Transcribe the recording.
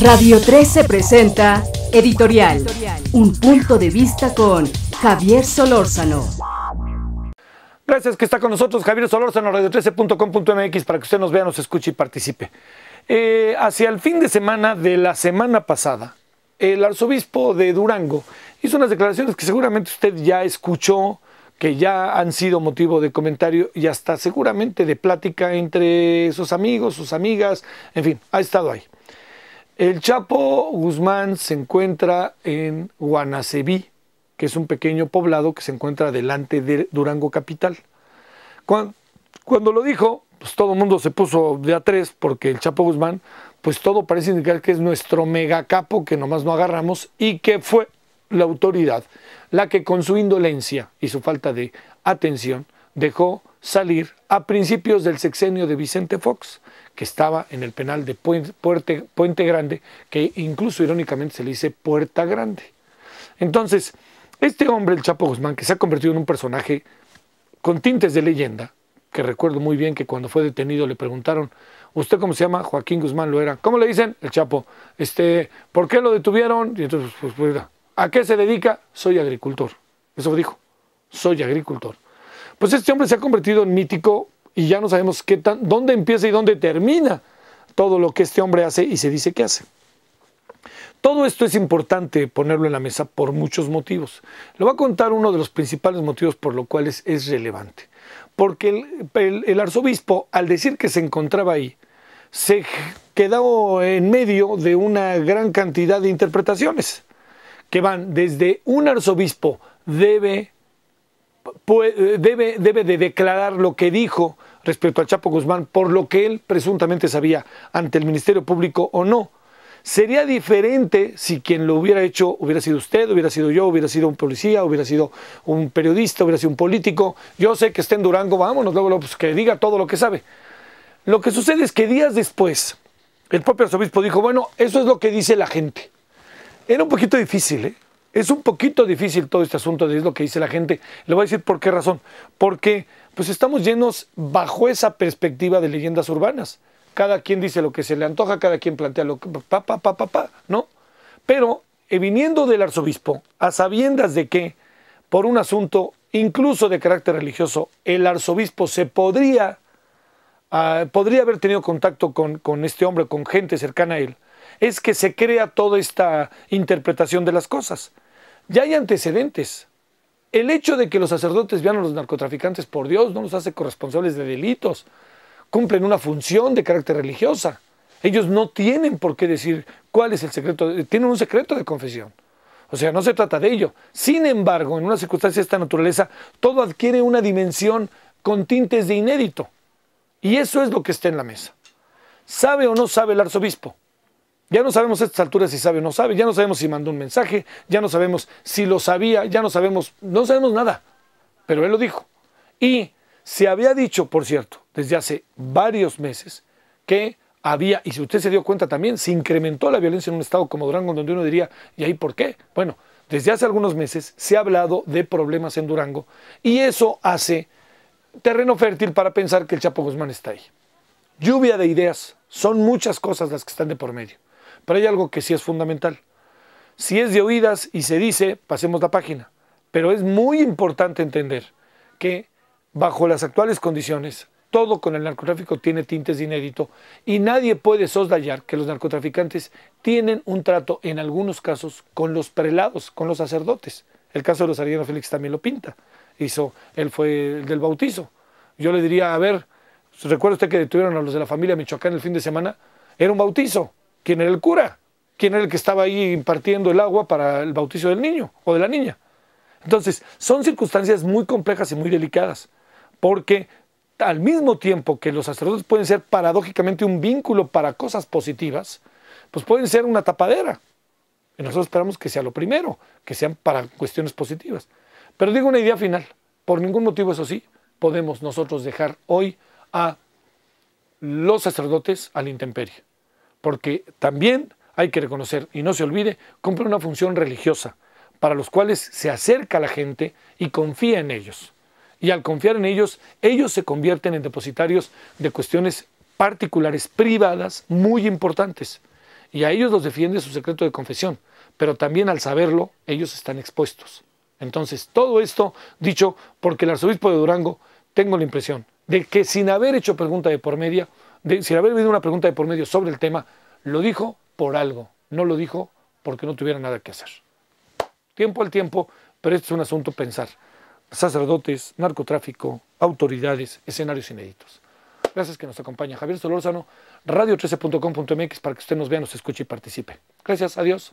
Radio 13 presenta Editorial, un punto de vista con Javier Solórzano. Gracias que está con nosotros Javier Solórzano, radio13.com.mx para que usted nos vea, nos escuche y participe. Eh, hacia el fin de semana de la semana pasada, el arzobispo de Durango hizo unas declaraciones que seguramente usted ya escuchó, que ya han sido motivo de comentario y hasta seguramente de plática entre sus amigos, sus amigas, en fin, ha estado ahí. El Chapo Guzmán se encuentra en Guanaceví, que es un pequeño poblado que se encuentra delante de Durango Capital. Cuando, cuando lo dijo, pues todo el mundo se puso de a tres porque el Chapo Guzmán, pues todo parece indicar que es nuestro megacapo que nomás no agarramos y que fue la autoridad la que con su indolencia y su falta de atención dejó salir a principios del sexenio de Vicente Fox, que estaba en el penal de Puente, Grande, que incluso irónicamente se le dice Puerta Grande. Entonces, este hombre, el Chapo Guzmán, que se ha convertido en un personaje con tintes de leyenda, que recuerdo muy bien que cuando fue detenido le preguntaron, ¿usted cómo se llama? Joaquín Guzmán lo era. ¿Cómo le dicen? El Chapo. Este, ¿Por qué lo detuvieron? Y entonces, pues, pues, pues ¿a qué se dedica? Soy agricultor. Eso dijo, soy agricultor pues este hombre se ha convertido en mítico y ya no sabemos qué tan, dónde empieza y dónde termina todo lo que este hombre hace y se dice que hace. Todo esto es importante ponerlo en la mesa por muchos motivos. Lo voy a contar uno de los principales motivos por los cuales es, relevante. Porque el, arzobispo, al decir que se encontraba ahí, se quedó en medio de una gran cantidad de interpretaciones que van desde un arzobispo debe pues, debe, debe de declarar lo que dijo respecto al Chapo Guzmán por lo que él presuntamente sabía ante el Ministerio Público o no. Sería diferente si quien lo hubiera hecho hubiera sido usted, hubiera sido yo, hubiera sido un policía, hubiera sido un periodista, hubiera sido un político. Yo sé que esté en Durango, vámonos, luego pues, que diga todo lo que sabe. Lo que sucede es que días después, el propio arzobispo dijo, bueno, eso es lo que dice la gente. Era un poquito difícil, ¿eh? es un poquito difícil todo este asunto de lo que dice la gente. Le voy a decir por qué razón. Porque pues estamos llenos bajo esa perspectiva de leyendas urbanas. Cada quien dice lo que se le antoja, cada quien plantea lo que pa pa pa ¿no? Pero eh, viniendo del arzobispo, a sabiendas de que por un asunto incluso de carácter religioso, el arzobispo se podría, ah, podría haber tenido contacto con este hombre, con gente cercana a él, es que se crea toda esta interpretación de las cosas. Ya hay antecedentes. El hecho de que los sacerdotes vean a los narcotraficantes, por Dios, no los hace corresponsables de delitos. Cumplen una función de carácter religiosa. Ellos no tienen por qué decir cuál es el secreto, tienen un secreto de confesión. O sea, no se trata de ello. Sin embargo, en una circunstancia de esta naturaleza, todo adquiere una dimensión con tintes de inédito. Y eso es lo que está en la mesa. ¿Sabe o no sabe el arzobispo? Ya no sabemos a estas alturas si sabe o no sabe, ya no sabemos si mandó un mensaje, ya no sabemos si lo sabía, ya no sabemos, no sabemos nada. Pero él lo dijo. Y se había dicho, por cierto, desde hace varios meses, que había, y si usted se dio cuenta también, se incrementó la violencia en un estado como Durango, donde uno diría, ¿y ahí por qué? Bueno, desde hace algunos meses se ha hablado de problemas en Durango y eso hace terreno fértil para pensar que el Chapo Guzmán está ahí. Lluvia de ideas, son muchas cosas las que están de por medio. Pero hay algo que sí es fundamental. Si es de oídas y se dice, pasemos la página. Pero es muy importante entender que bajo las actuales condiciones, todo con el narcotráfico tiene tintes de inédito y nadie puede soslayar que los narcotraficantes tienen un trato en algunos casos con los prelados, con los sacerdotes. El caso de los Ariano Félix también lo pinta. Hizo, él fue el del bautizo. Yo le diría, a ver, recuerda usted que detuvieron a los de la familia Michoacán el fin de semana, era un bautizo quién era el cura, quién era el que estaba ahí impartiendo el agua para el bautizo del niño o de la niña. Entonces, son circunstancias muy complejas y muy delicadas, porque al mismo tiempo que los sacerdotes pueden ser paradójicamente un vínculo para cosas positivas, pues pueden ser una tapadera. Y nosotros esperamos que sea lo primero, que sean para cuestiones positivas. Pero digo una idea final, por ningún motivo, eso sí, podemos nosotros dejar hoy a los sacerdotes al la intemperie porque también hay que reconocer, y no se olvide, cumple una función religiosa, para los cuales se acerca la gente y confía en ellos. Y al confiar en ellos, ellos se convierten en depositarios de cuestiones particulares, privadas, muy importantes. Y a ellos los defiende su secreto de confesión, pero también al saberlo, ellos están expuestos. Entonces, todo esto dicho porque el arzobispo de Durango, tengo la impresión de que sin haber hecho pregunta de por media, si si haber habido una pregunta de por medio sobre el tema, lo dijo por algo, no lo dijo porque no tuviera nada que hacer. Tiempo al tiempo, pero este es un asunto pensar. Sacerdotes, narcotráfico, autoridades, escenarios inéditos. Gracias que nos acompaña Javier Solórzano, radio13.com.mx para que usted nos vea, nos escuche y participe. Gracias, adiós.